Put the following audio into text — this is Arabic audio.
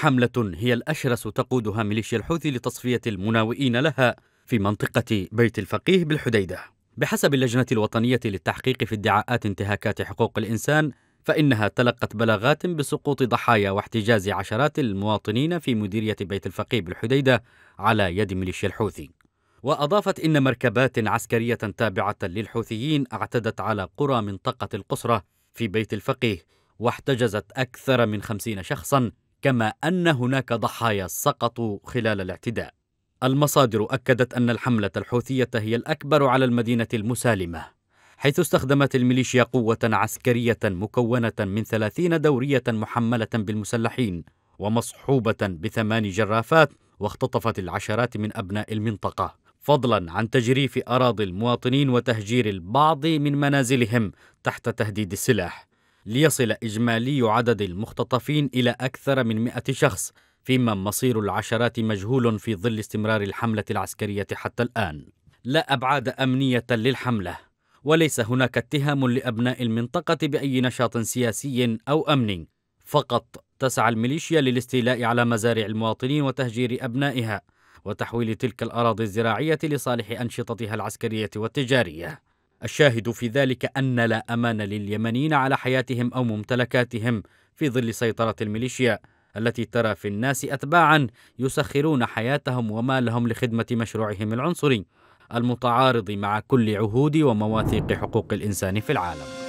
حملة هي الأشرس تقودها ميليشيا الحوثي لتصفية المناوئين لها في منطقة بيت الفقيه بالحديدة بحسب اللجنة الوطنية للتحقيق في ادعاءات انتهاكات حقوق الإنسان فإنها تلقت بلاغات بسقوط ضحايا واحتجاز عشرات المواطنين في مديرية بيت الفقيه بالحديدة على يد ميليشيا الحوثي وأضافت إن مركبات عسكرية تابعة للحوثيين اعتدت على قرى منطقة القصرة في بيت الفقيه واحتجزت أكثر من خمسين شخصاً كما أن هناك ضحايا سقطوا خلال الاعتداء المصادر أكدت أن الحملة الحوثية هي الأكبر على المدينة المسالمة حيث استخدمت الميليشيا قوة عسكرية مكونة من ثلاثين دورية محملة بالمسلحين ومصحوبة بثمان جرافات واختطفت العشرات من أبناء المنطقة فضلا عن تجريف أراضي المواطنين وتهجير البعض من منازلهم تحت تهديد السلاح ليصل إجمالي عدد المختطفين إلى أكثر من 100 شخص فيما مصير العشرات مجهول في ظل استمرار الحملة العسكرية حتى الآن لا أبعاد أمنية للحملة وليس هناك اتهام لأبناء المنطقة بأي نشاط سياسي أو أمني فقط تسعى الميليشيا للاستيلاء على مزارع المواطنين وتهجير أبنائها وتحويل تلك الأراضي الزراعية لصالح أنشطتها العسكرية والتجارية الشاهد في ذلك أن لا أمان لليمنيين على حياتهم أو ممتلكاتهم في ظل سيطرة الميليشيا التي ترى في الناس أتباعا يسخرون حياتهم ومالهم لخدمة مشروعهم العنصري المتعارض مع كل عهود ومواثيق حقوق الإنسان في العالم